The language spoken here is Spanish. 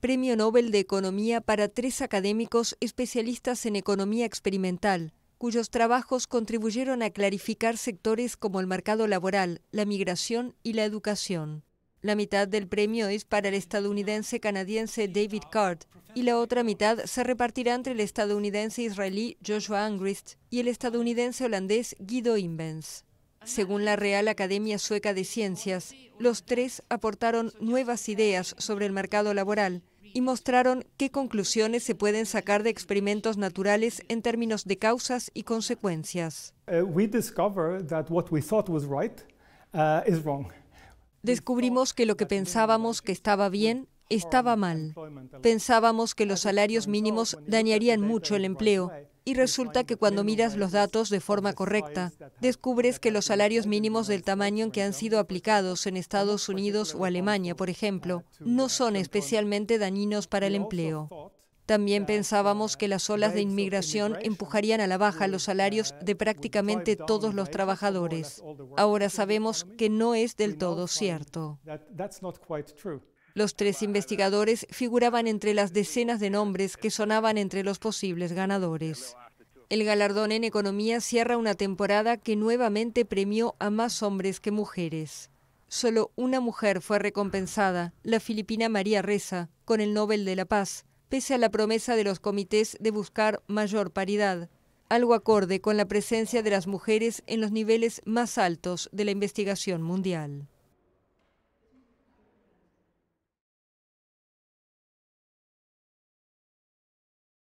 Premio Nobel de Economía para tres académicos especialistas en economía experimental, cuyos trabajos contribuyeron a clarificar sectores como el mercado laboral, la migración y la educación. La mitad del premio es para el estadounidense-canadiense David Card y la otra mitad se repartirá entre el estadounidense-israelí Joshua Angrist y el estadounidense-holandés Guido Imbens. Según la Real Academia Sueca de Ciencias, los tres aportaron nuevas ideas sobre el mercado laboral y mostraron qué conclusiones se pueden sacar de experimentos naturales en términos de causas y consecuencias. Descubrimos que lo que pensábamos que estaba bien estaba mal. Pensábamos que los salarios mínimos dañarían mucho el empleo, y resulta que cuando miras los datos de forma correcta, descubres que los salarios mínimos del tamaño en que han sido aplicados en Estados Unidos o Alemania, por ejemplo, no son especialmente dañinos para el empleo. También pensábamos que las olas de inmigración empujarían a la baja los salarios de prácticamente todos los trabajadores. Ahora sabemos que no es del todo cierto. Los tres investigadores figuraban entre las decenas de nombres que sonaban entre los posibles ganadores. El galardón en economía cierra una temporada que nuevamente premió a más hombres que mujeres. Solo una mujer fue recompensada, la filipina María Reza, con el Nobel de la Paz, pese a la promesa de los comités de buscar mayor paridad, algo acorde con la presencia de las mujeres en los niveles más altos de la investigación mundial.